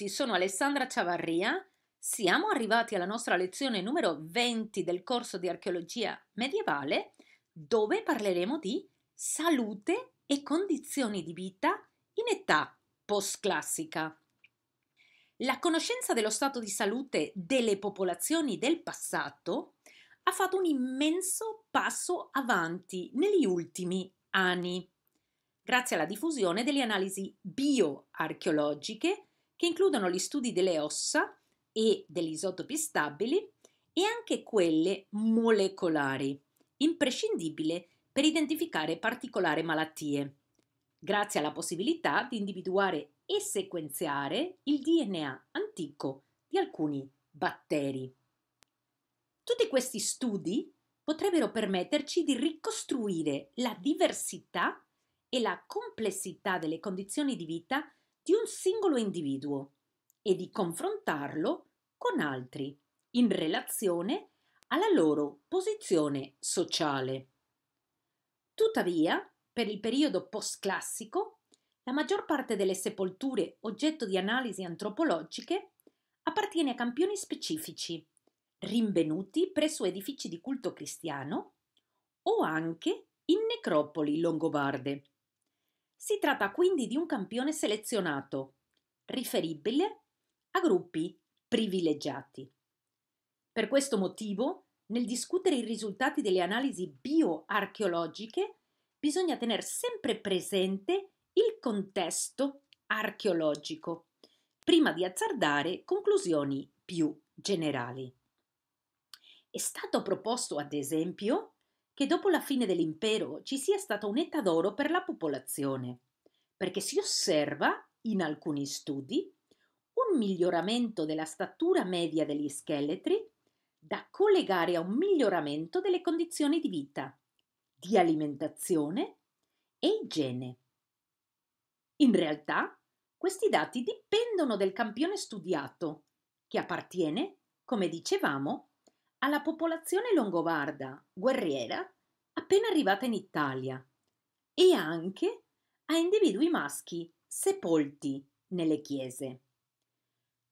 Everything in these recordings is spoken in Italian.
tutti, sono Alessandra Ciavarria. Siamo arrivati alla nostra lezione numero 20 del corso di archeologia medievale, dove parleremo di salute e condizioni di vita in età postclassica. La conoscenza dello stato di salute delle popolazioni del passato ha fatto un immenso passo avanti negli ultimi anni, grazie alla diffusione delle analisi bioarcheologiche che includono gli studi delle ossa e degli isotopi stabili e anche quelle molecolari, imprescindibile per identificare particolari malattie, grazie alla possibilità di individuare e sequenziare il DNA antico di alcuni batteri. Tutti questi studi potrebbero permetterci di ricostruire la diversità e la complessità delle condizioni di vita di un singolo individuo e di confrontarlo con altri in relazione alla loro posizione sociale. Tuttavia, per il periodo postclassico, la maggior parte delle sepolture oggetto di analisi antropologiche appartiene a campioni specifici, rinvenuti presso edifici di culto cristiano o anche in necropoli longobarde. Si tratta quindi di un campione selezionato, riferibile a gruppi privilegiati. Per questo motivo, nel discutere i risultati delle analisi bioarcheologiche, bisogna tenere sempre presente il contesto archeologico, prima di azzardare conclusioni più generali. È stato proposto, ad esempio, che dopo la fine dell'impero ci sia stata un'età d'oro per la popolazione, perché si osserva, in alcuni studi, un miglioramento della statura media degli scheletri da collegare a un miglioramento delle condizioni di vita, di alimentazione e igiene. In realtà, questi dati dipendono dal campione studiato, che appartiene, come dicevamo, alla popolazione longobarda guerriera appena arrivata in Italia e anche a individui maschi sepolti nelle chiese.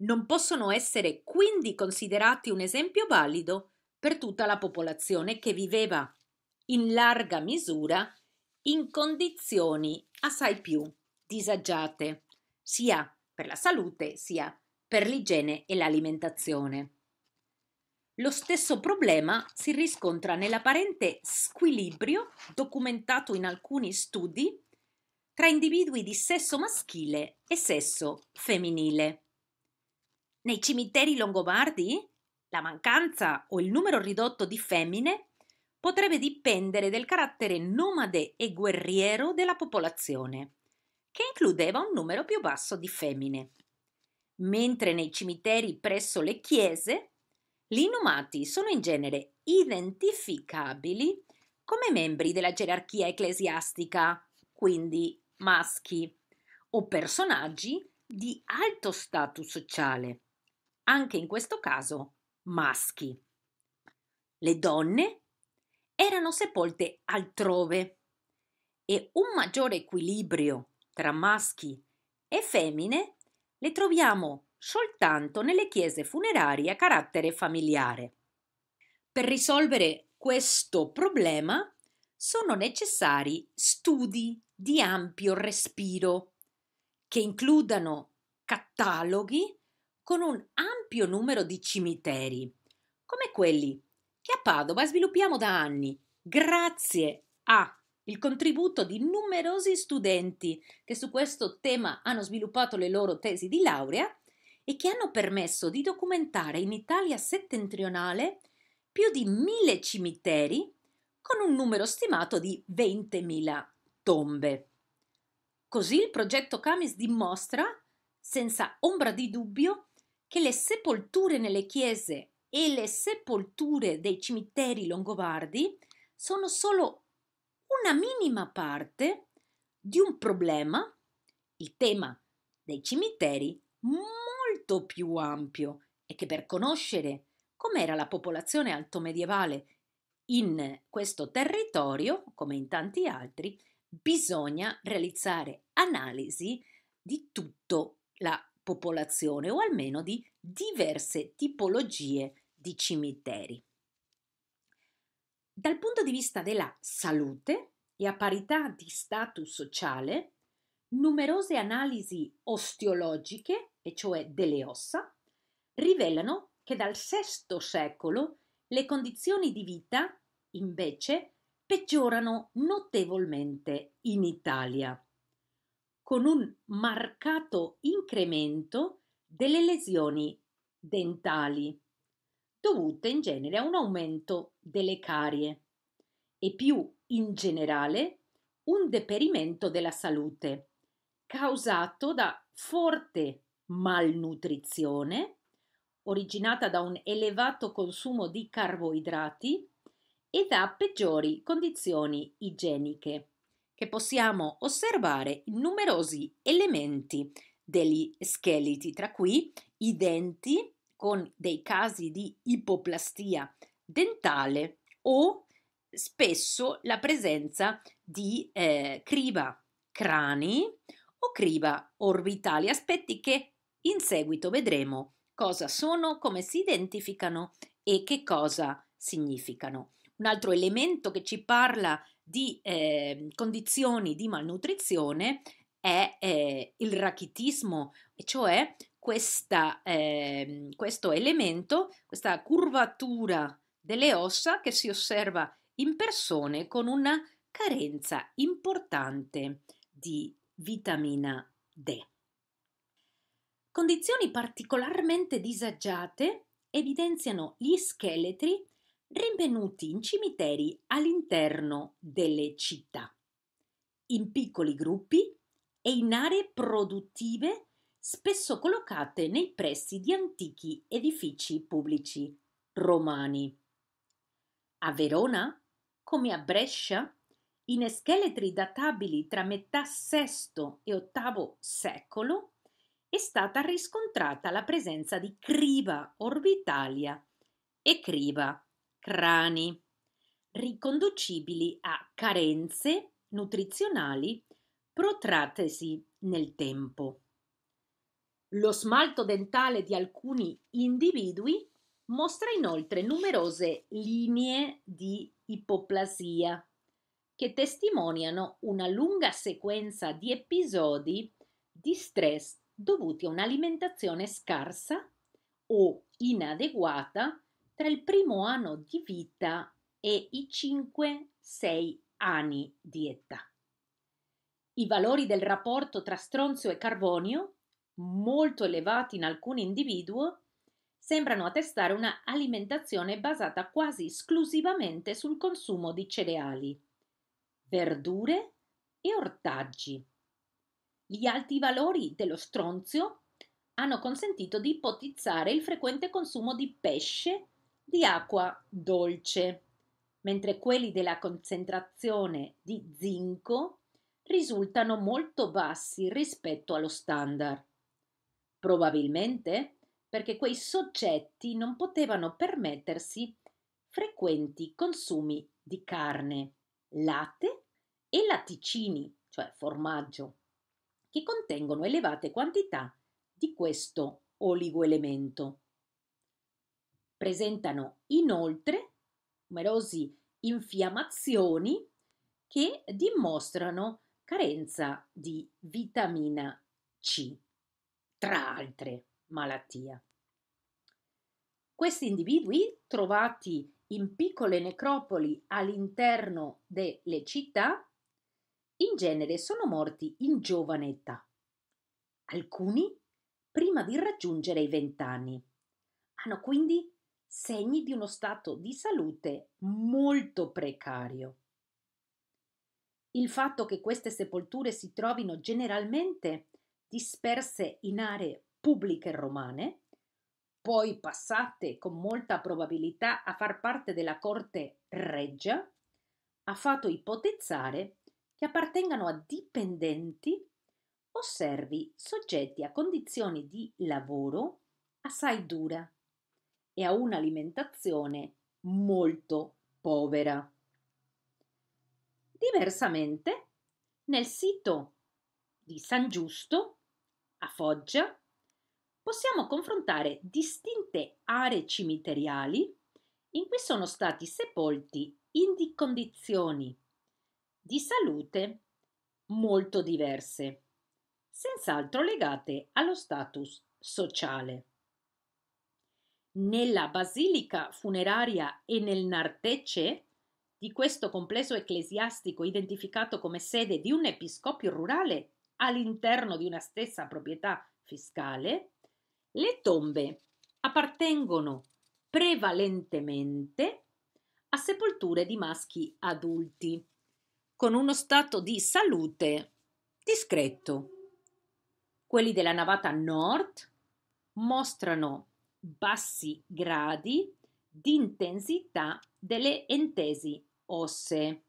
Non possono essere quindi considerati un esempio valido per tutta la popolazione che viveva in larga misura in condizioni assai più disagiate, sia per la salute sia per l'igiene e l'alimentazione. Lo stesso problema si riscontra nell'apparente squilibrio, documentato in alcuni studi, tra individui di sesso maschile e sesso femminile. Nei cimiteri longobardi, la mancanza o il numero ridotto di femmine potrebbe dipendere del carattere nomade e guerriero della popolazione, che includeva un numero più basso di femmine, mentre nei cimiteri presso le chiese gli inumati sono in genere identificabili come membri della gerarchia ecclesiastica, quindi maschi, o personaggi di alto status sociale, anche in questo caso maschi. Le donne erano sepolte altrove e un maggiore equilibrio tra maschi e femmine le troviamo soltanto nelle chiese funerarie a carattere familiare. Per risolvere questo problema sono necessari studi di ampio respiro che includano cataloghi con un ampio numero di cimiteri, come quelli che a Padova sviluppiamo da anni grazie a il contributo di numerosi studenti che su questo tema hanno sviluppato le loro tesi di laurea e che hanno permesso di documentare in Italia settentrionale più di mille cimiteri con un numero stimato di 20.000 tombe. Così il progetto Camis dimostra, senza ombra di dubbio, che le sepolture nelle chiese e le sepolture dei cimiteri longobardi sono solo una minima parte di un problema, il tema dei cimiteri, molto più ampio e che per conoscere com'era la popolazione altomedievale in questo territorio, come in tanti altri, bisogna realizzare analisi di tutta la popolazione o almeno di diverse tipologie di cimiteri. Dal punto di vista della salute e a parità di status sociale, numerose analisi osteologiche e cioè delle ossa, rivelano che dal VI secolo le condizioni di vita, invece, peggiorano notevolmente in Italia, con un marcato incremento delle lesioni dentali, dovute in genere a un aumento delle carie e più in generale un deperimento della salute, causato da forte malnutrizione, originata da un elevato consumo di carboidrati e da peggiori condizioni igieniche, che possiamo osservare in numerosi elementi degli scheletri, tra cui i denti con dei casi di ipoplastia dentale o spesso la presenza di eh, criba crani o criba orbitali, aspetti che in seguito vedremo cosa sono, come si identificano e che cosa significano. Un altro elemento che ci parla di eh, condizioni di malnutrizione è eh, il rachitismo, cioè questa, eh, questo elemento, questa curvatura delle ossa che si osserva in persone con una carenza importante di vitamina D. Condizioni particolarmente disagiate evidenziano gli scheletri rinvenuti in cimiteri all'interno delle città, in piccoli gruppi e in aree produttive spesso collocate nei pressi di antichi edifici pubblici romani. A Verona, come a Brescia, in scheletri databili tra metà VI e VIII secolo è stata riscontrata la presenza di criva orbitalia e criva crani, riconducibili a carenze nutrizionali protratesi nel tempo. Lo smalto dentale di alcuni individui mostra inoltre numerose linee di ipoplasia che testimoniano una lunga sequenza di episodi di stress dovuti a un'alimentazione scarsa o inadeguata tra il primo anno di vita e i 5-6 anni di età. I valori del rapporto tra stronzio e carbonio, molto elevati in alcuni individui, sembrano attestare una alimentazione basata quasi esclusivamente sul consumo di cereali, verdure e ortaggi gli alti valori dello stronzio hanno consentito di ipotizzare il frequente consumo di pesce di acqua dolce, mentre quelli della concentrazione di zinco risultano molto bassi rispetto allo standard. Probabilmente perché quei soggetti non potevano permettersi frequenti consumi di carne, latte e latticini, cioè formaggio che contengono elevate quantità di questo oligoelemento. Presentano inoltre numerosi infiammazioni che dimostrano carenza di vitamina C, tra altre malattie. Questi individui, trovati in piccole necropoli all'interno delle città, in genere sono morti in giovane età, alcuni prima di raggiungere i vent'anni. Hanno quindi segni di uno stato di salute molto precario. Il fatto che queste sepolture si trovino generalmente disperse in aree pubbliche romane, poi passate con molta probabilità a far parte della corte reggia, ha fatto ipotizzare che appartengano a dipendenti o servi soggetti a condizioni di lavoro assai dura e a un'alimentazione molto povera. Diversamente, nel sito di San Giusto, a Foggia, possiamo confrontare distinte aree cimiteriali in cui sono stati sepolti in condizioni di salute molto diverse, senz'altro legate allo status sociale. Nella basilica funeraria e nel nartece di questo complesso ecclesiastico identificato come sede di un episcopio rurale all'interno di una stessa proprietà fiscale, le tombe appartengono prevalentemente a sepolture di maschi adulti con uno stato di salute discreto. Quelli della navata nord mostrano bassi gradi di intensità delle entesi ossee,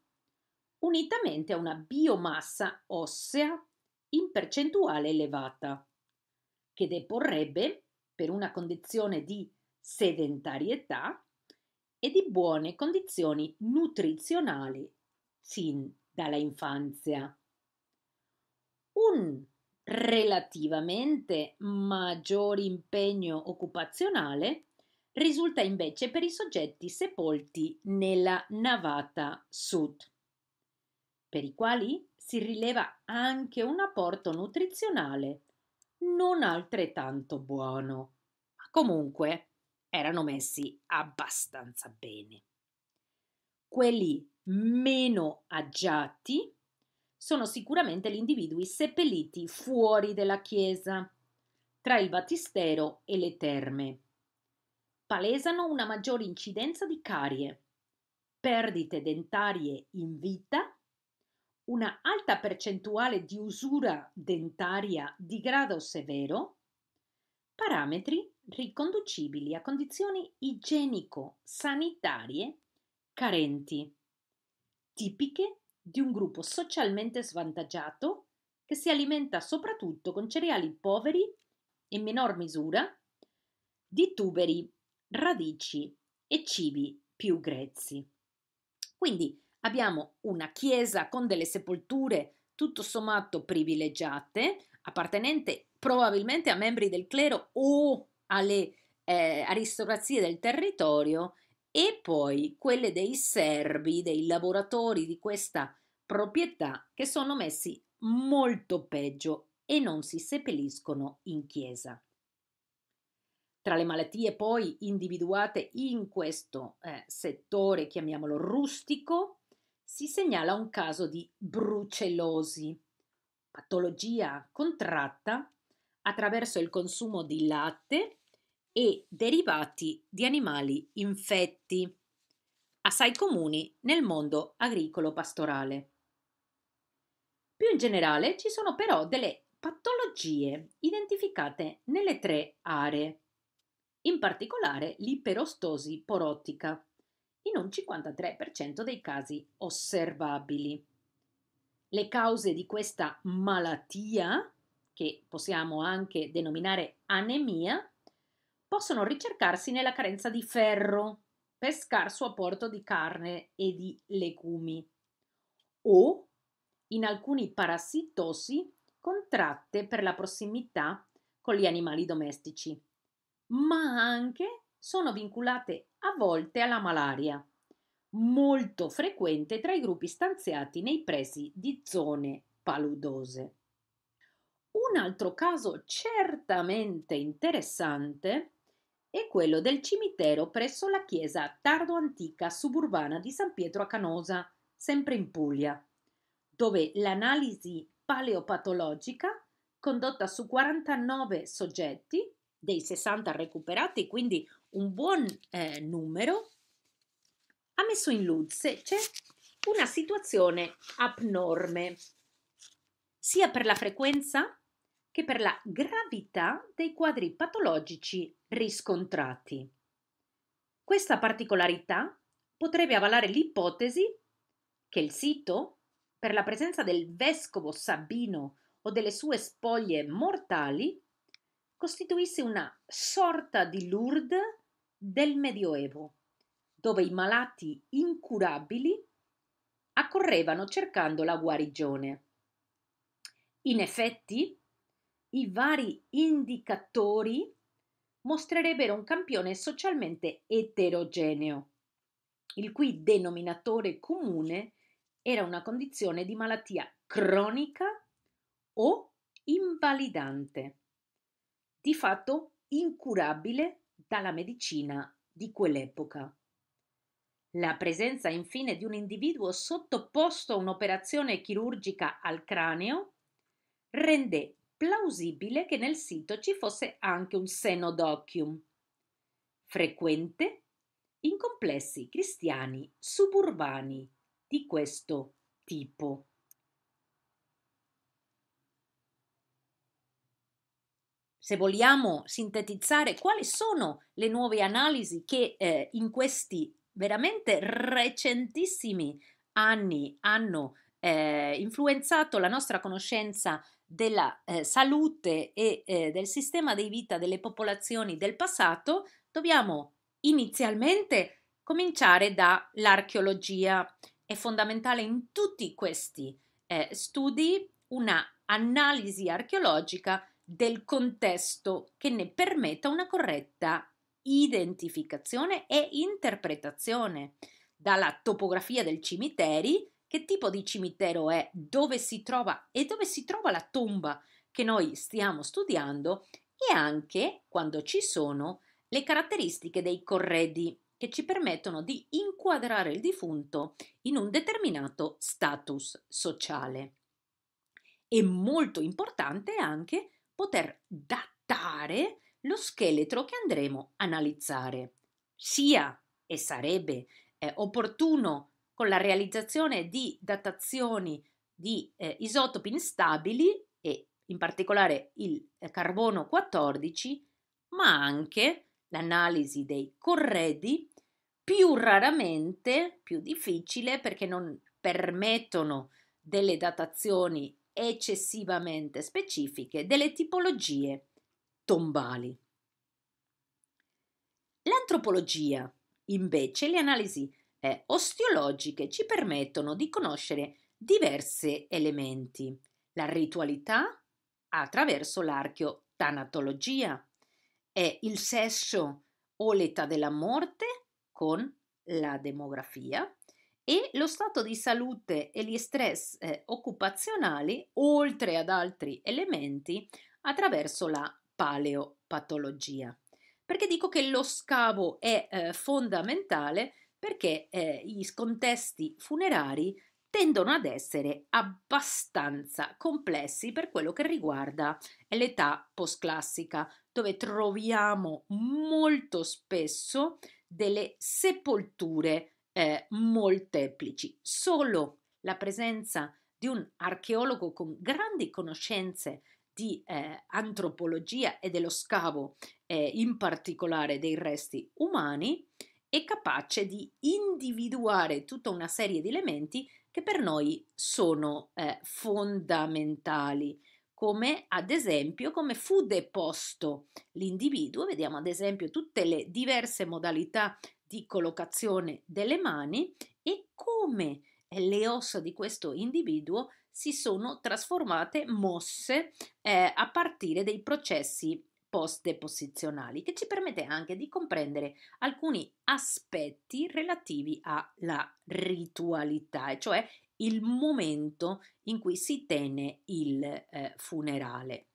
unitamente a una biomassa ossea in percentuale elevata, che deporrebbe per una condizione di sedentarietà e di buone condizioni nutrizionali fin dalla infanzia. Un relativamente maggior impegno occupazionale risulta invece per i soggetti sepolti nella navata sud, per i quali si rileva anche un apporto nutrizionale non altrettanto buono, ma comunque erano messi abbastanza bene. Quelli meno agiati sono sicuramente gli individui seppelliti fuori della chiesa, tra il battistero e le terme. Palesano una maggiore incidenza di carie, perdite dentarie in vita, una alta percentuale di usura dentaria di grado severo, parametri riconducibili a condizioni igienico-sanitarie carenti tipiche di un gruppo socialmente svantaggiato che si alimenta soprattutto con cereali poveri e in minor misura di tuberi, radici e cibi più grezzi. Quindi abbiamo una chiesa con delle sepolture tutto sommato privilegiate, appartenente probabilmente a membri del clero o alle eh, aristocrazie del territorio e poi quelle dei servi, dei lavoratori di questa proprietà che sono messi molto peggio e non si seppelliscono in chiesa. Tra le malattie poi individuate in questo eh, settore, chiamiamolo rustico, si segnala un caso di brucellosi, patologia contratta attraverso il consumo di latte e derivati di animali infetti, assai comuni nel mondo agricolo-pastorale. Più in generale ci sono però delle patologie identificate nelle tre aree, in particolare l'iperostosi porotica, in un 53% dei casi osservabili. Le cause di questa malattia, che possiamo anche denominare anemia, possono ricercarsi nella carenza di ferro per scarso apporto di carne e di legumi o in alcuni parassitosi contratte per la prossimità con gli animali domestici, ma anche sono vincolate a volte alla malaria, molto frequente tra i gruppi stanziati nei pressi di zone paludose. Un altro caso certamente interessante e quello del cimitero presso la chiesa tardo-antica suburbana di San Pietro a Canosa, sempre in Puglia, dove l'analisi paleopatologica condotta su 49 soggetti, dei 60 recuperati, quindi un buon eh, numero, ha messo in luce c'è una situazione abnorme, sia per la frequenza che per la gravità dei quadri patologici riscontrati. Questa particolarità potrebbe avvalare l'ipotesi che il sito, per la presenza del vescovo Sabino o delle sue spoglie mortali, costituisse una sorta di Lourdes del Medioevo, dove i malati incurabili accorrevano cercando la guarigione. In effetti, i vari indicatori mostrerebbero un campione socialmente eterogeneo, il cui denominatore comune era una condizione di malattia cronica o invalidante, di fatto incurabile dalla medicina di quell'epoca. La presenza infine di un individuo sottoposto a un'operazione chirurgica al cranio rende plausibile che nel sito ci fosse anche un senodocchium, frequente in complessi cristiani suburbani di questo tipo. se vogliamo sintetizzare quali sono le nuove analisi che eh, in questi veramente recentissimi anni hanno eh, influenzato la nostra conoscenza della eh, salute e eh, del sistema di vita delle popolazioni del passato, dobbiamo inizialmente cominciare dall'archeologia. È fondamentale in tutti questi eh, studi una analisi archeologica del contesto che ne permetta una corretta identificazione e interpretazione, dalla topografia dei cimiteri che tipo di cimitero è, dove si trova e dove si trova la tomba che noi stiamo studiando e anche, quando ci sono, le caratteristiche dei corredi che ci permettono di inquadrare il defunto in un determinato status sociale. È molto importante anche poter datare lo scheletro che andremo a analizzare. Sia e sarebbe eh, opportuno con la realizzazione di datazioni di eh, isotopi instabili e in particolare il eh, carbono 14, ma anche l'analisi dei corredi, più raramente, più difficile perché non permettono delle datazioni eccessivamente specifiche delle tipologie tombali. L'antropologia, invece, le analisi eh, osteologiche ci permettono di conoscere diversi elementi. La ritualità attraverso l'archeo e il sesso o l'età della morte con la demografia e lo stato di salute e gli stress eh, occupazionali, oltre ad altri elementi, attraverso la paleopatologia. Perché dico che lo scavo è eh, fondamentale perché eh, i contesti funerari tendono ad essere abbastanza complessi per quello che riguarda l'età postclassica, dove troviamo molto spesso delle sepolture eh, molteplici. Solo la presenza di un archeologo con grandi conoscenze di eh, antropologia e dello scavo, eh, in particolare dei resti umani, è capace di individuare tutta una serie di elementi che per noi sono eh, fondamentali, come ad esempio come fu deposto l'individuo, vediamo ad esempio tutte le diverse modalità di collocazione delle mani e come eh, le ossa di questo individuo si sono trasformate, mosse eh, a partire dei processi post-deposizionali, che ci permette anche di comprendere alcuni aspetti relativi alla ritualità, cioè il momento in cui si tiene il eh, funerale.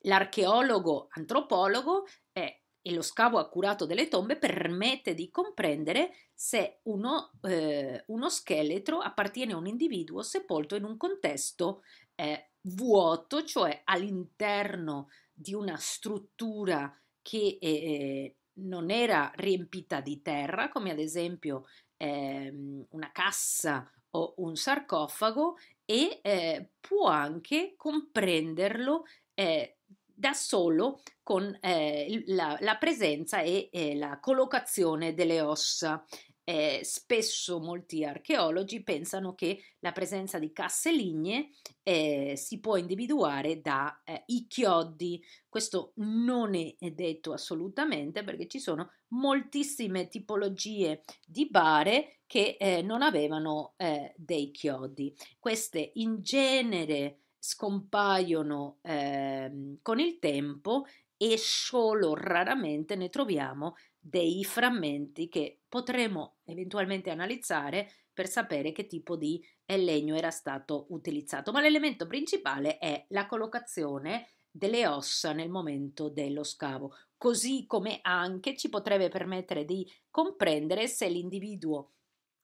L'archeologo antropologo eh, e lo scavo accurato delle tombe permette di comprendere se uno, eh, uno, scheletro appartiene a un individuo sepolto in un contesto eh, vuoto, cioè all'interno di una struttura che eh, eh, non era riempita di terra, come ad esempio ehm, una cassa o un sarcofago, e eh, può anche comprenderlo eh, da solo con eh, la, la, presenza e eh, la collocazione delle ossa eh, spesso molti archeologi pensano che la presenza di casse lignee eh, si può individuare dai eh, chiodi. Questo non è detto assolutamente perché ci sono moltissime tipologie di bare che eh, non avevano eh, dei chiodi. Queste in genere scompaiono ehm, con il tempo e solo raramente ne troviamo dei frammenti che potremo eventualmente analizzare per sapere che tipo di eh, legno era stato utilizzato, ma l'elemento principale è la collocazione delle ossa nel momento dello scavo, così come anche ci potrebbe permettere di comprendere se l'individuo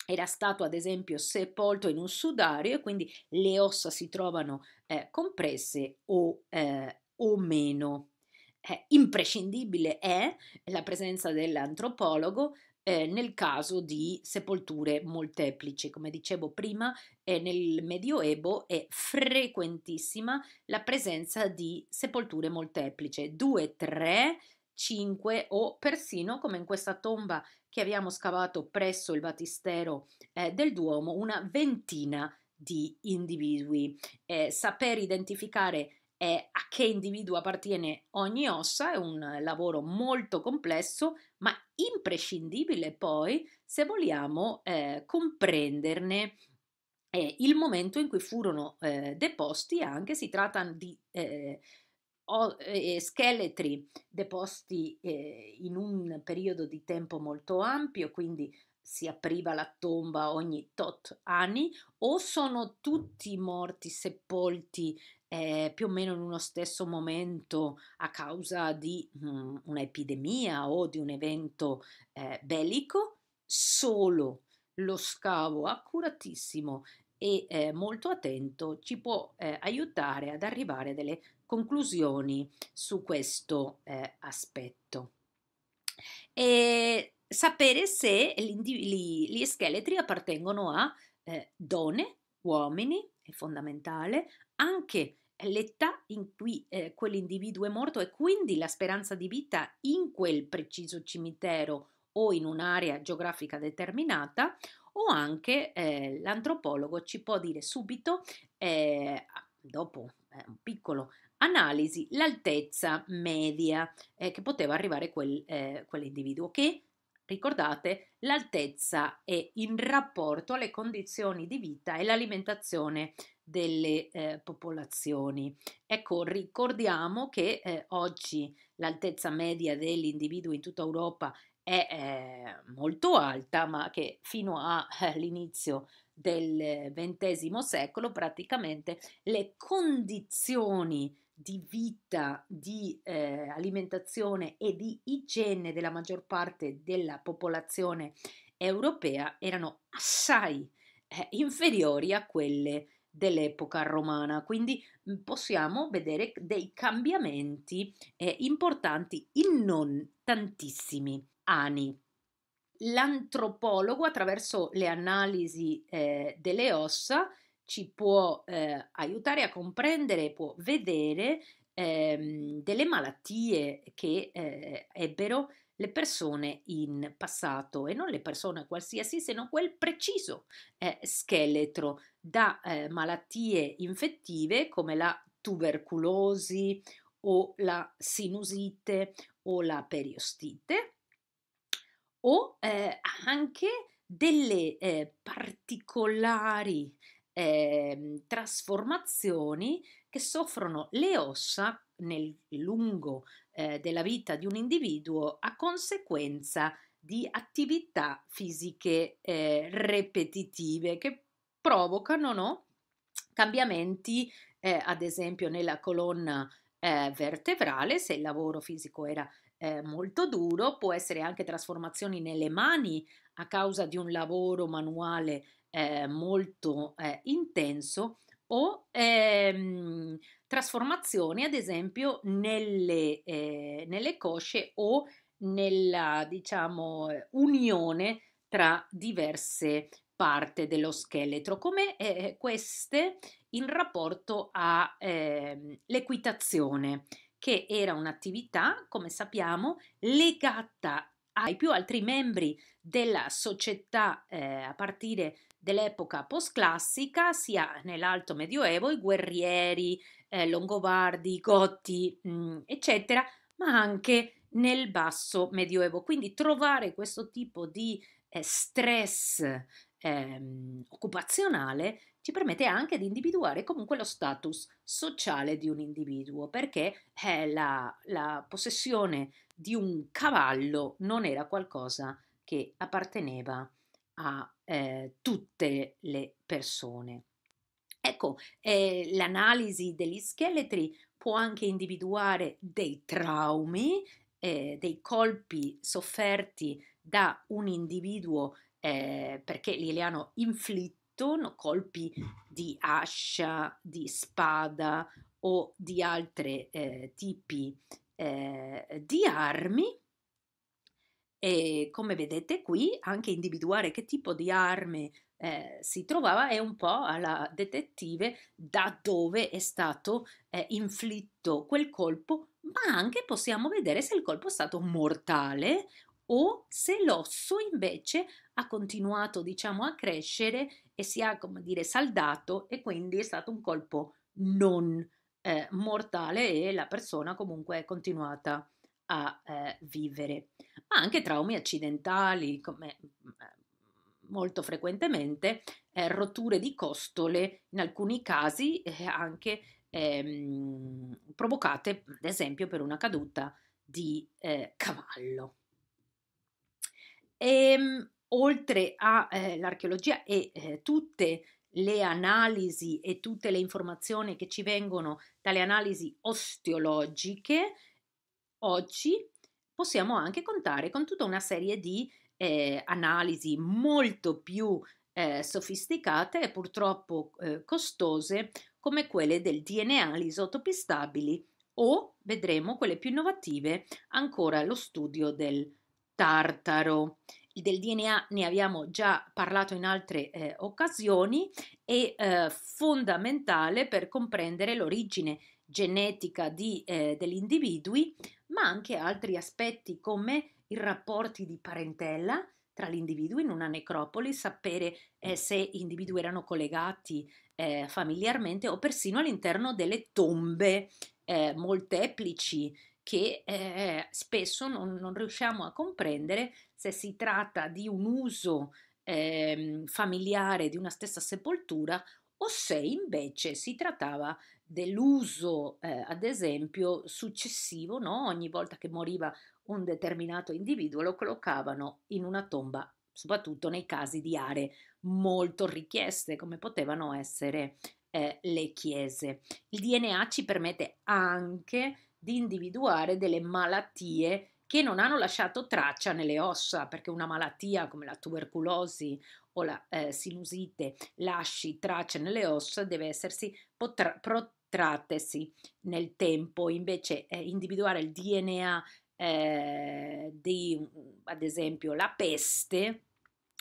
era stato ad esempio sepolto in un sudario e quindi le ossa si trovano eh, compresse o, eh, o meno eh, imprescindibile è la presenza dell'antropologo eh, nel caso di sepolture molteplici. Come dicevo prima, eh, nel Medioevo è frequentissima la presenza di sepolture molteplici, 2, 3, 5 o persino come in questa tomba che abbiamo scavato presso il battistero eh, del Duomo, una ventina di individui. Eh, saper identificare eh, a che individuo appartiene ogni ossa, è un lavoro molto complesso, ma imprescindibile poi se vogliamo eh, comprenderne eh, il momento in cui furono eh, deposti, anche si tratta di eh, eh, scheletri deposti in un periodo di tempo molto ampio, quindi si apriva la tomba ogni tot anni o sono tutti morti sepolti eh, più o meno in uno stesso momento a causa di mm, un'epidemia o di un evento eh, bellico, solo lo scavo accuratissimo e eh, molto attento ci può eh, aiutare ad arrivare a delle conclusioni su questo eh, aspetto. E sapere se gli, gli scheletri appartengono a eh, donne, uomini, è fondamentale, anche l'età in cui eh, quell'individuo è morto e quindi la speranza di vita in quel preciso cimitero o in un'area geografica determinata o anche eh, l'antropologo ci può dire subito, eh, dopo eh, un piccolo analisi, l'altezza media eh, che poteva arrivare quel, eh, quell'individuo che Ricordate, l'altezza è in rapporto alle condizioni di vita e l'alimentazione delle eh, popolazioni. Ecco, ricordiamo che eh, oggi l'altezza media dell'individuo in tutta Europa è eh, molto alta, ma che fino all'inizio eh, del XX secolo praticamente le condizioni di vita, di eh, alimentazione e di igiene della maggior parte della popolazione europea erano assai eh, inferiori a quelle dell'epoca romana, quindi mm, possiamo vedere dei cambiamenti eh, importanti in non tantissimi anni. L'antropologo attraverso le analisi eh, delle ossa ci può eh, aiutare a comprendere, può vedere ehm, delle malattie che eh, ebbero le persone in passato e non le persone qualsiasi, se non quel preciso eh, scheletro da eh, malattie infettive come la tubercolosi o la sinusite o la periostite o eh, anche delle eh, particolari eh, trasformazioni che soffrono le ossa nel lungo eh, della vita di un individuo a conseguenza di attività fisiche eh, ripetitive che provocano no? cambiamenti eh, ad esempio nella colonna eh, vertebrale se il lavoro fisico era eh, molto duro può essere anche trasformazioni nelle mani a causa di un lavoro manuale eh, molto eh, intenso o ehm, trasformazioni ad esempio nelle, eh, nelle cosce o nella diciamo eh, unione tra diverse parti dello scheletro, come eh, queste in rapporto all'equitazione, ehm, eh, che era un'attività, come sappiamo, legata ai più altri membri della società eh, a partire da dell'epoca postclassica, sia nell'Alto Medioevo, i guerrieri, eh, Longobardi, Gotti, mh, mm, eccetera, ma anche nel Basso Medioevo. Quindi trovare questo tipo di eh, stress ehm, occupazionale ci permette anche di individuare comunque lo status sociale di un individuo, perché eh, la, la possessione di un cavallo non era qualcosa che apparteneva a eh, tutte le persone. Ecco, eh, l'analisi degli scheletri può anche individuare dei traumi, eh, dei colpi sofferti da un individuo eh, perché li hanno inflitto, colpi di ascia, di spada o di altri eh, tipi eh, di armi e come vedete qui, anche individuare che tipo di arme eh, si trovava è un po' alla detettive da dove è stato eh, inflitto quel colpo, ma anche possiamo vedere se il colpo è stato mortale o se l'osso invece ha continuato diciamo a crescere e si è come dire saldato e quindi è stato un colpo non eh, mortale e la persona comunque è continuata a a eh, vivere, ma anche traumi accidentali come mm, eh, molto frequentemente eh, rotture di costole, in alcuni casi eh, anche ehm, provocate ad esempio per una caduta di eh, cavallo. Ehm, eh, e, oltre all'archeologia e tutte le analisi e tutte le informazioni che ci vengono dalle analisi osteologiche, Oggi possiamo anche contare con tutta una serie di eh, analisi molto più eh, sofisticate e purtroppo eh, costose come quelle del DNA, gli isotopi stabili o vedremo quelle più innovative ancora lo studio del tartaro. Del DNA ne abbiamo già parlato in altre eh, occasioni, è eh, fondamentale per comprendere l'origine genetica di, eh, degli individui, ma anche altri aspetti come i rapporti di parentela tra gli individui in una necropoli, sapere eh, se gli individui erano collegati eh, familiarmente o persino all'interno delle tombe eh, molteplici che eh, spesso non, non, riusciamo a comprendere se si tratta di un uso ehm, familiare di una stessa sepoltura o se invece si trattava dell'uso, eh, ad esempio, successivo, no? ogni volta che moriva un determinato individuo lo collocavano in una tomba, soprattutto nei casi di aree molto richieste, come potevano essere eh, le chiese. Il DNA ci permette anche di individuare delle malattie che non hanno lasciato traccia nelle ossa, perché una malattia come la tubercolosi o la eh, sinusite lasci tracce nelle ossa deve essersi potra- protratesi nel tempo, invece eh, individuare il DNA eh, di ad esempio la peste e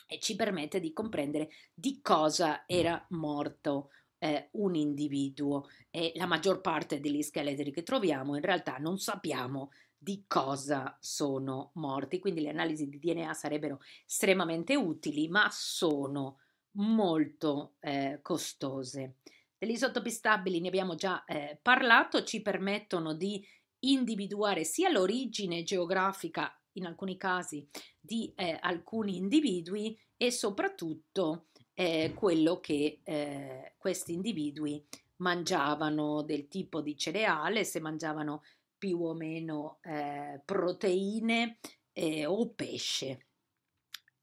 eh, ci permette di comprendere di cosa era morto eh, un individuo e la maggior parte degli scheletri che troviamo in realtà non sappiamo di cosa sono morti, quindi le analisi di DNA sarebbero estremamente utili, ma sono molto eh, costose. Degli stabili ne abbiamo già eh, parlato, ci permettono di individuare sia l'origine geografica, in alcuni casi, di eh, alcuni individui e soprattutto eh, quello che eh, questi individui mangiavano, del tipo di cereale, se mangiavano più o meno eh, proteine eh, o pesce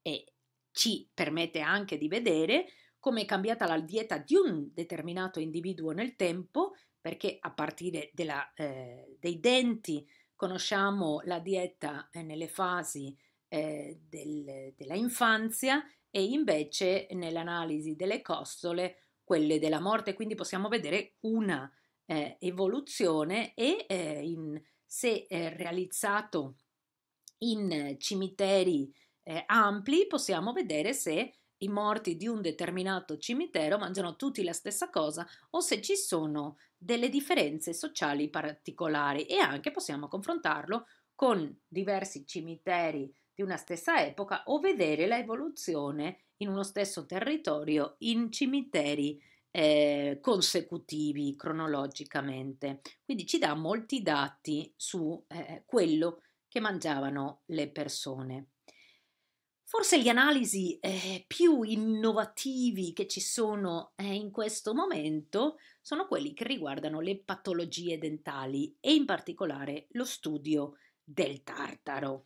e ci permette anche di vedere come è cambiata la dieta di un determinato individuo nel tempo, perché a partire della, eh, dei denti conosciamo la dieta eh, nelle fasi eh, del, della infanzia e invece nell'analisi delle costole quelle della morte, quindi possiamo vedere una eh, evoluzione e eh, in, se realizzato in cimiteri eh, ampli possiamo vedere se i morti di un determinato cimitero mangiano tutti la stessa cosa o se ci sono delle differenze sociali particolari e anche possiamo confrontarlo con diversi cimiteri di una stessa epoca o vedere l'evoluzione in uno stesso territorio in cimiteri eh, consecutivi cronologicamente. Quindi ci dà molti dati su eh, quello che mangiavano le persone. Forse gli analisi eh, più innovativi che ci sono eh, in questo momento sono quelli che riguardano le patologie dentali e in particolare lo studio del tartaro.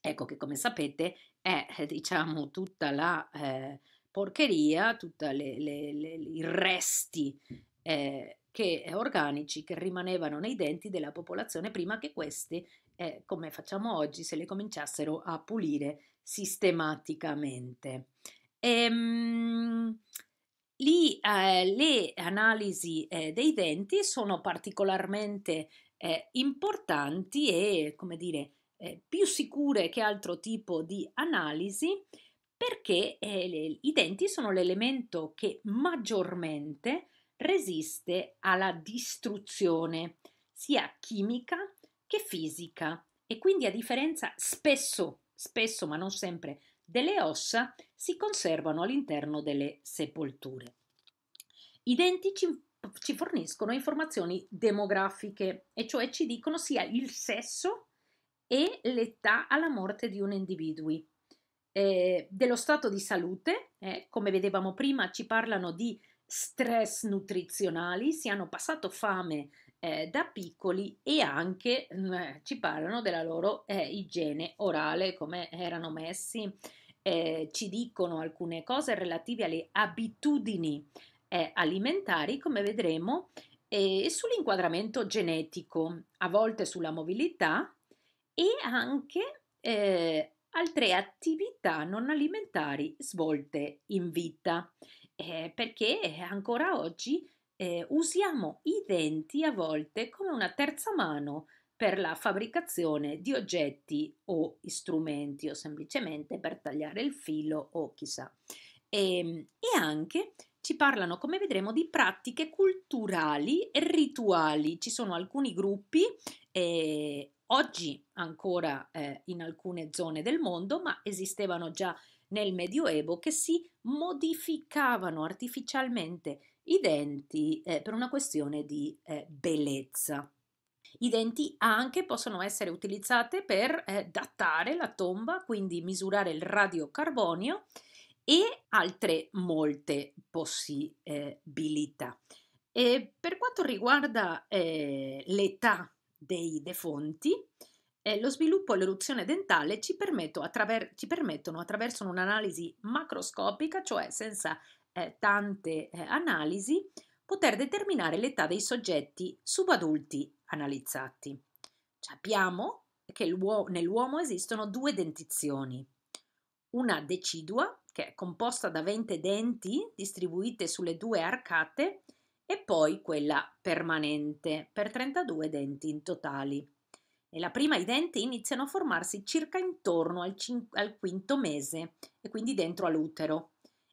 Ecco che come sapete è eh, diciamo tutta la eh, porcheria, tutti i resti eh, che, eh, organici che rimanevano nei denti della popolazione prima che queste, eh, come facciamo oggi, se le cominciassero a pulire sistematicamente. Ehm, lì eh, le analisi eh, dei denti sono particolarmente eh, importanti e, come dire, più sicure che altro tipo di analisi perché eh, le, i denti sono l'elemento che maggiormente resiste alla distruzione sia chimica che fisica e quindi a differenza spesso, spesso ma non sempre, delle ossa si conservano all'interno delle sepolture. I denti ci, ci forniscono informazioni demografiche, e cioè ci dicono sia il sesso e l'età alla morte di un individuo eh, dello stato di salute, eh, come vedevamo prima ci parlano di stress nutrizionali, si hanno passato fame eh, da piccoli e anche mh, eh, ci parlano della loro eh, igiene orale, come erano messi, eh, ci dicono alcune cose relative alle abitudini alimentari, come vedremo, e sull'inquadramento genetico, a volte sulla mobilità e anche eh, altre attività non alimentari svolte in vita, eh, perché eh, ancora oggi eh, usiamo i denti a volte come una terza mano per la fabbricazione di oggetti o strumenti o semplicemente per tagliare il filo o chissà. E, ehm, e anche ci parlano, come vedremo, di pratiche culturali e rituali. Ci sono alcuni gruppi eh, Oggi ancora eh, in alcune zone del mondo, ma esistevano già nel Medioevo che si modificavano artificialmente i denti eh, per una questione di eh, bellezza. I denti anche possono essere utilizzati per eh, datare la tomba, quindi misurare il radiocarbonio e altre molte possibilità. E per quanto riguarda eh, l'età dei defonti, E lo sviluppo e l'eruzione dentale ci, attraver- ci permettono attraverso un'analisi macroscopica, cioè senza eh, tante eh, analisi, poter determinare l'età dei soggetti subadulti analizzati. Sappiamo che nell'uomo esistono due dentizioni, una decidua, che è composta da 20 denti distribuite sulle due arcate, e poi quella permanente per 32 denti in totali. Nella prima i denti iniziano a formarsi circa intorno al, cin- al quinto mese e quindi dentro all'utero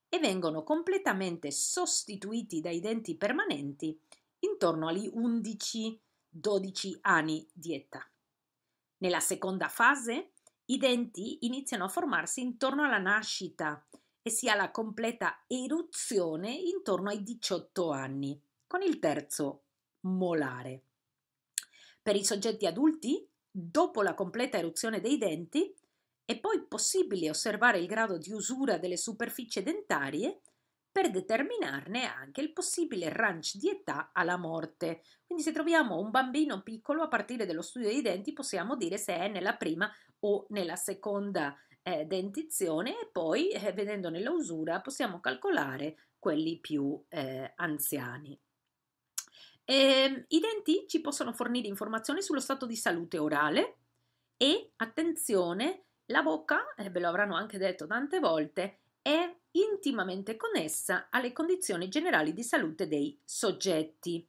e vengono completamente sostituiti dai denti permanenti intorno agli 11-12 anni di età. Nella seconda fase i denti iniziano a formarsi intorno alla nascita e si ha la completa eruzione intorno ai 18 anni, con il terzo molare. Per i soggetti adulti, dopo la completa eruzione dei denti, è poi possibile osservare il grado di usura delle superfici dentarie per determinarne anche il possibile range di età alla morte. Quindi se troviamo un bambino piccolo a partire dallo studio dei denti possiamo dire se è nella prima o nella seconda eh, dentizione e poi eh, vedendone l'usura possiamo calcolare quelli più eh, anziani. E, ehm, I denti ci possono fornire informazioni sullo stato di salute orale e attenzione, la bocca, eh, ve lo avranno anche detto tante volte, è intimamente connessa alle condizioni generali di salute dei soggetti,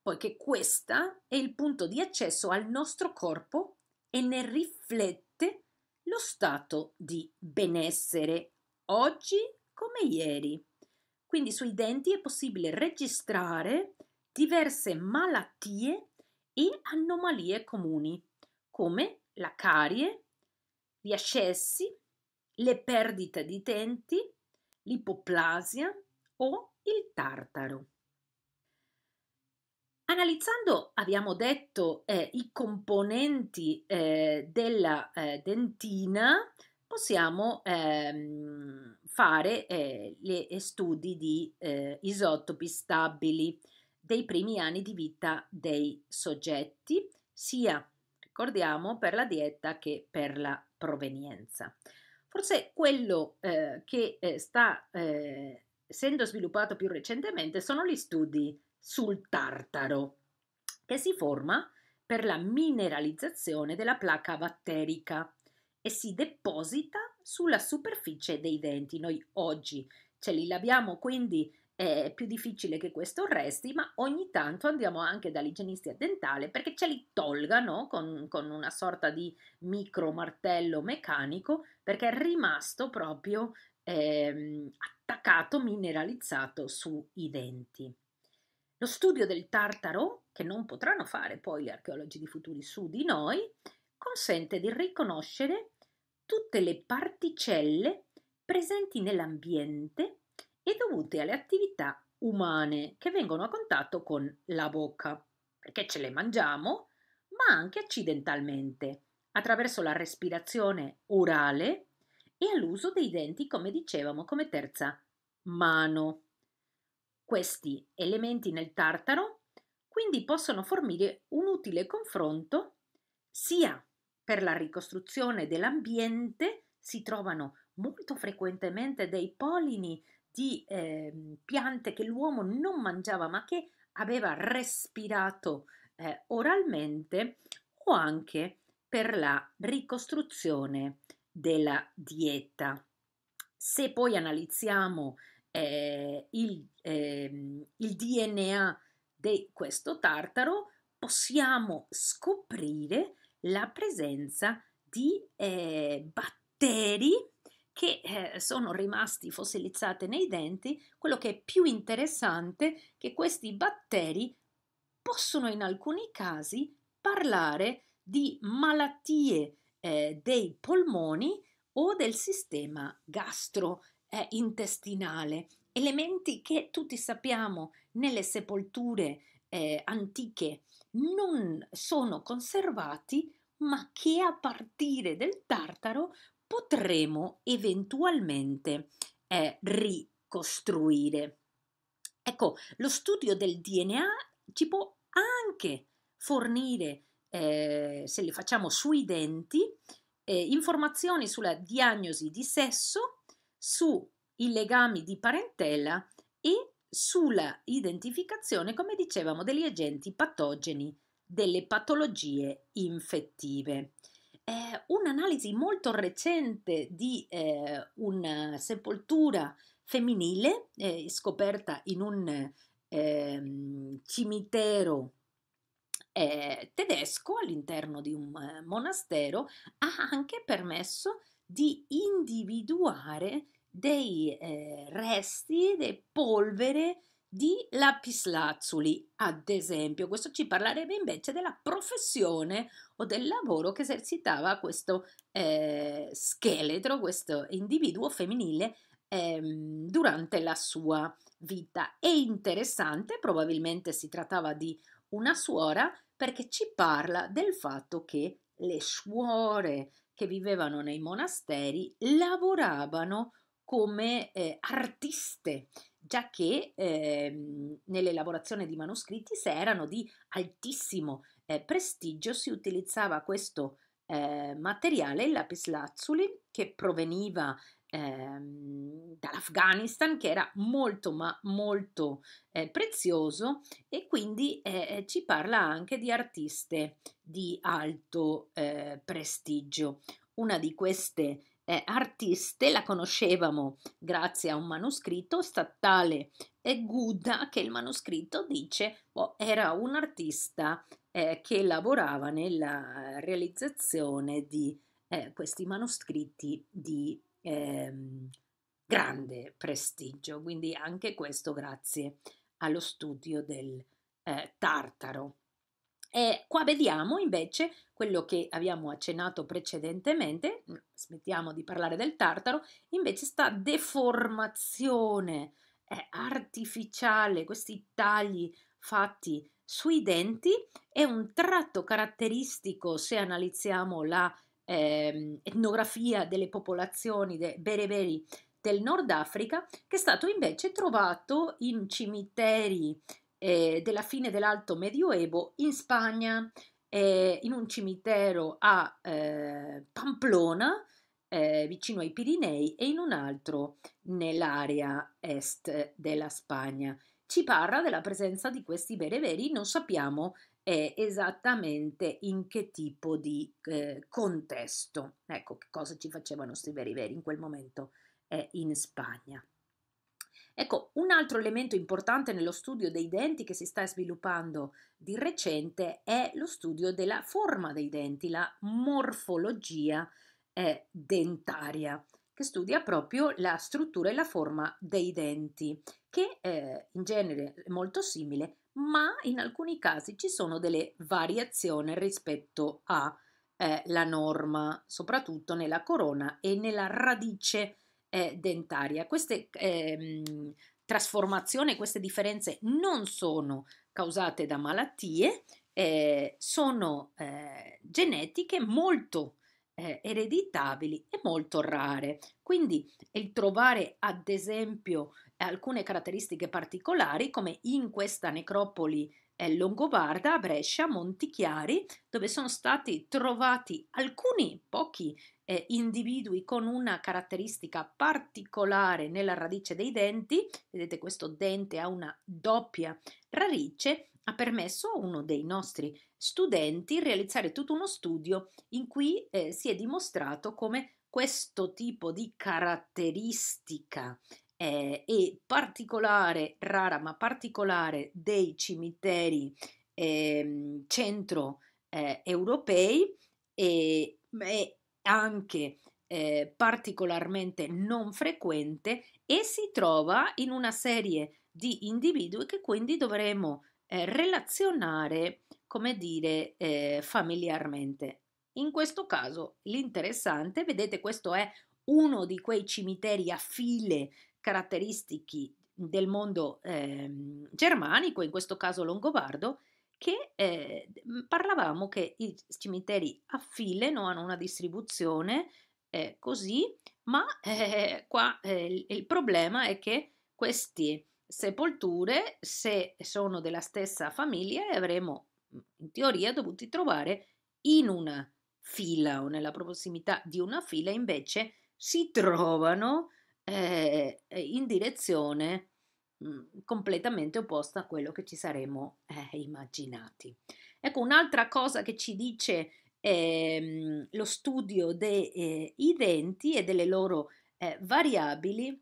poiché questa è il punto di accesso al nostro corpo e ne riflette lo stato di benessere oggi come ieri. Quindi sui denti è possibile registrare diverse malattie e anomalie comuni, come la carie, gli ascessi, le perdite di denti, l'ipoplasia o il tartaro. Analizzando, abbiamo detto, eh, i componenti eh, della eh, dentina, possiamo ehm, fare gli eh, studi di eh, isotopi stabili dei primi anni di vita dei soggetti, sia, ricordiamo, per la dieta che per la provenienza. Forse quello eh, che sta essendo sviluppato più recentemente sono gli studi sul tartaro, che si forma per la mineralizzazione della placca batterica e si deposita sulla superficie dei denti. Noi oggi ce li laviamo, quindi è più difficile che questo resti, ma ogni tanto andiamo anche dall'igienista dentale perché ce li tolgano con, con una sorta di micro martello meccanico perché è rimasto proprio eh, attaccato, mineralizzato sui denti. Lo studio del tartaro, che non potranno fare poi gli archeologi di futuri su di noi, consente di riconoscere tutte le particelle presenti nell'ambiente e dovute alle attività umane che vengono a contatto con la bocca, perché ce le mangiamo, ma anche accidentalmente, attraverso la respirazione orale e all'uso dei denti, come dicevamo, come terza mano questi elementi nel tartaro, quindi possono fornire un utile confronto sia per la ricostruzione dell'ambiente, si trovano molto frequentemente dei polini di eh, piante che l'uomo non mangiava ma che aveva respirato eh, oralmente o anche per la ricostruzione della dieta. Se poi analizziamo eh, il, eh, il DNA di questo tartaro, possiamo scoprire la presenza di eh, batteri che eh, sono rimasti fossilizzati nei denti. Quello che è più interessante è che questi batteri possono in alcuni casi parlare di malattie eh, dei polmoni o del sistema gastro eh, intestinale, elementi che tutti sappiamo nelle sepolture eh, antiche non sono conservati, ma che a partire del tartaro potremo eventualmente eh, ricostruire. Ecco, lo studio del DNA ci può anche fornire, eh, se li facciamo sui denti, eh, informazioni sulla diagnosi di sesso sui legami di parentela e sulla identificazione, come dicevamo, degli agenti patogeni delle patologie infettive. Eh, un'analisi molto recente di eh, una sepoltura femminile eh, scoperta in un ehm, cimitero eh, tedesco all'interno di un eh, monastero ha anche permesso di individuare dei eh, resti, dei polvere di lapislazzuli, ad esempio. Questo ci parlerebbe invece della professione o del lavoro che esercitava questo eh, scheletro, questo individuo femminile ehm, durante la sua vita. È interessante, probabilmente si trattava di una suora, perché ci parla del fatto che le suore, che vivevano nei monasteri lavoravano come eh, artiste, già che eh, nell'elaborazione di manoscritti, se erano di altissimo eh, prestigio, si utilizzava questo eh, materiale, il lapislazzuli, che proveniva Ehm, dall'Afghanistan che era molto ma molto eh, prezioso e quindi eh, ci parla anche di artiste di alto eh, prestigio. Una di queste eh, artiste la conoscevamo grazie a un manoscritto statale e Gouda che il manoscritto dice oh, era un artista eh, che lavorava nella realizzazione di eh, questi manoscritti di ehm, grande prestigio. Quindi anche questo grazie allo studio del eh, tartaro. E qua vediamo invece quello che abbiamo accennato precedentemente, mm, smettiamo di parlare del tartaro, invece sta deformazione eh, artificiale, questi tagli fatti sui denti è un tratto caratteristico se analizziamo la eh, etnografia delle popolazioni de bereberi del Nord Africa, che è stato invece trovato in cimiteri eh, della fine dell'Alto Medioevo in Spagna, eh, in un cimitero a eh, Pamplona, eh, vicino ai Pirinei, e in un altro nell'area est della Spagna. Ci parla della presenza di questi bereberi, non sappiamo e esattamente in che tipo di eh, contesto. Ecco che cosa ci facevano questi veri veri in quel momento eh, in Spagna. Ecco, un altro elemento importante nello studio dei denti che si sta sviluppando di recente è lo studio della forma dei denti, la morfologia eh, dentaria, che studia proprio la struttura e la forma dei denti, che eh, in genere è molto simile ma in alcuni casi ci sono delle variazioni rispetto alla eh, norma, soprattutto nella corona e nella radice eh, dentaria. Queste eh, trasformazioni, queste differenze non sono causate da malattie, eh, sono eh, genetiche molto eh, ereditabili e molto rare. Quindi il trovare, ad esempio, alcune caratteristiche particolari come in questa necropoli eh, longobarda a Brescia, Montichiari, dove sono stati trovati alcuni pochi eh, individui con una caratteristica particolare nella radice dei denti, vedete questo dente ha una doppia radice, ha permesso a uno dei nostri studenti realizzare tutto uno studio in cui eh, si è dimostrato come questo tipo di caratteristica eh, e particolare, rara ma particolare, dei cimiteri ehm, eh, centro-europei e, e, anche eh, particolarmente non frequente e si trova in una serie di individui che quindi dovremo eh, relazionare, come dire, eh, familiarmente. In questo caso l'interessante, vedete, questo è uno di quei cimiteri a file caratteristici del mondo eh, germanico, in questo caso longobardo, che eh, parlavamo che i cimiteri a file non hanno una distribuzione eh, così, ma eh, qua eh, il, il, problema è che queste sepolture, se sono della stessa famiglia, avremmo in teoria dovuti trovare in una fila o nella prossimità di una fila, invece si trovano eh, eh, in direzione mm, completamente opposta a quello che ci saremmo eh, immaginati. Ecco, un'altra cosa che ci dice ehm, lo studio dei eh, denti e delle loro eh, variabili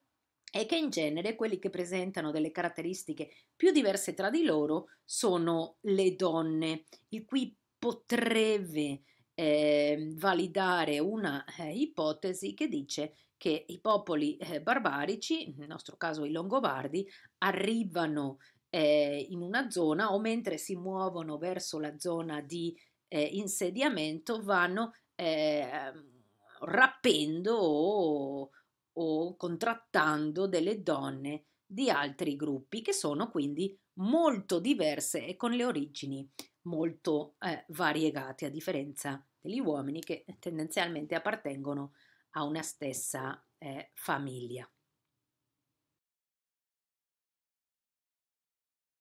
è che in genere quelli che presentano delle caratteristiche più diverse tra di loro sono le donne, il cui potrebbe eh, validare una eh, ipotesi che dice che i popoli eh, barbarici, nel nostro caso i Longobardi, arrivano eh, in una zona o mentre si muovono verso la zona di eh, insediamento vanno ehm, rappendo o, o contrattando delle donne di altri gruppi che sono quindi molto diverse e con le origini molto eh, variegate, a differenza degli uomini che tendenzialmente appartengono a a una stessa eh, famiglia.